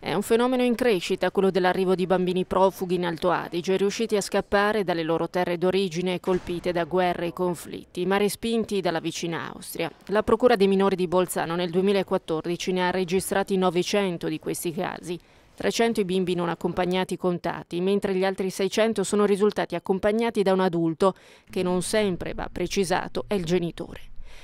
È un fenomeno in crescita quello dell'arrivo di bambini profughi in Alto Adige, riusciti a scappare dalle loro terre d'origine colpite da guerre e conflitti, ma respinti dalla vicina Austria. La Procura dei minori di Bolzano nel 2014 ne ha registrati 900 di questi casi. 300 i bimbi non accompagnati contati, mentre gli altri 600 sono risultati accompagnati da un adulto che non sempre, va precisato, è il genitore.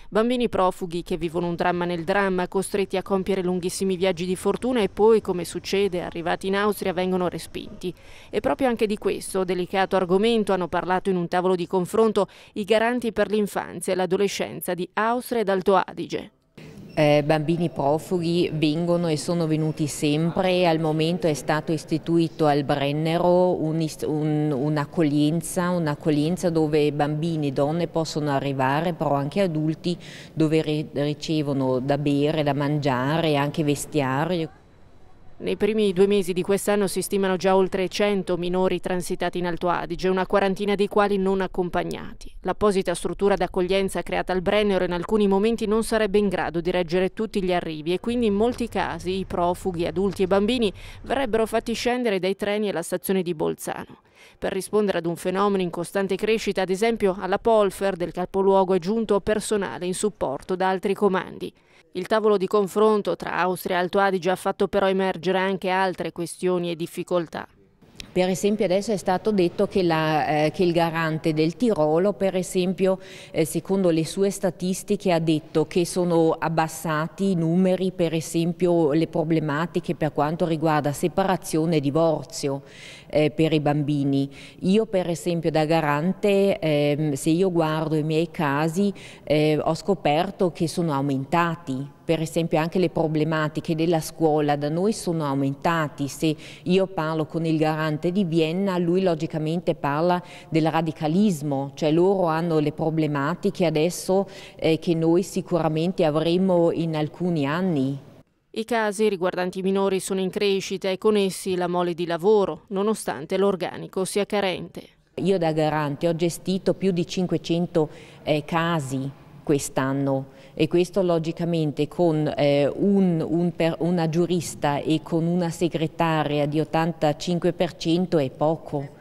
Bambini profughi che vivono un dramma nel dramma, costretti a compiere lunghissimi viaggi di fortuna e poi, come succede, arrivati in Austria vengono respinti. E proprio anche di questo delicato argomento hanno parlato in un tavolo di confronto i garanti per l'infanzia e l'adolescenza di Austria ed Alto Adige eh, bambini profughi vengono e sono venuti sempre, al momento è stato istituito al Brennero un'accoglienza, un, un dove bambini e donne possono arrivare, però anche adulti, dove ricevono da bere, da mangiare, anche vestiario. Nei primi due mesi di quest'anno si stimano già oltre 100 minori transitati in Alto Adige, una quarantina dei quali non accompagnati. L'apposita struttura d'accoglienza creata al Brennero in alcuni momenti non sarebbe in grado di reggere tutti gli arrivi e quindi in molti casi i profughi, adulti e bambini verrebbero fatti scendere dai treni alla stazione di Bolzano. Per rispondere ad un fenomeno in costante crescita, ad esempio alla Polfer del capoluogo è giunto personale in supporto da altri comandi. Il tavolo di confronto tra Austria e Alto Adige ha fatto però emergere sfuggire anche altre questioni e difficoltà. Per esempio adesso è stato detto che, la, eh, che il garante del Tirolo, per esempio, eh, secondo le sue statistiche ha detto che sono abbassati i numeri, per esempio le problematiche per quanto riguarda separazione e divorzio eh, per i bambini. Io per esempio da garante, ehm, se io guardo i miei casi, eh, ho scoperto che sono aumentati per esempio anche le problematiche della scuola da noi sono aumentate. Se io parlo con il garante di Vienna, lui logicamente parla del radicalismo, cioè loro hanno le problematiche adesso eh, che noi sicuramente avremo in alcuni anni. I casi riguardanti i minori sono in crescita e con essi la mole di lavoro, nonostante l'organico sia carente. Io da garante ho gestito più di 500 eh, casi quest'anno e questo logicamente con eh, un, un per, una giurista e con una segretaria di 85% è poco.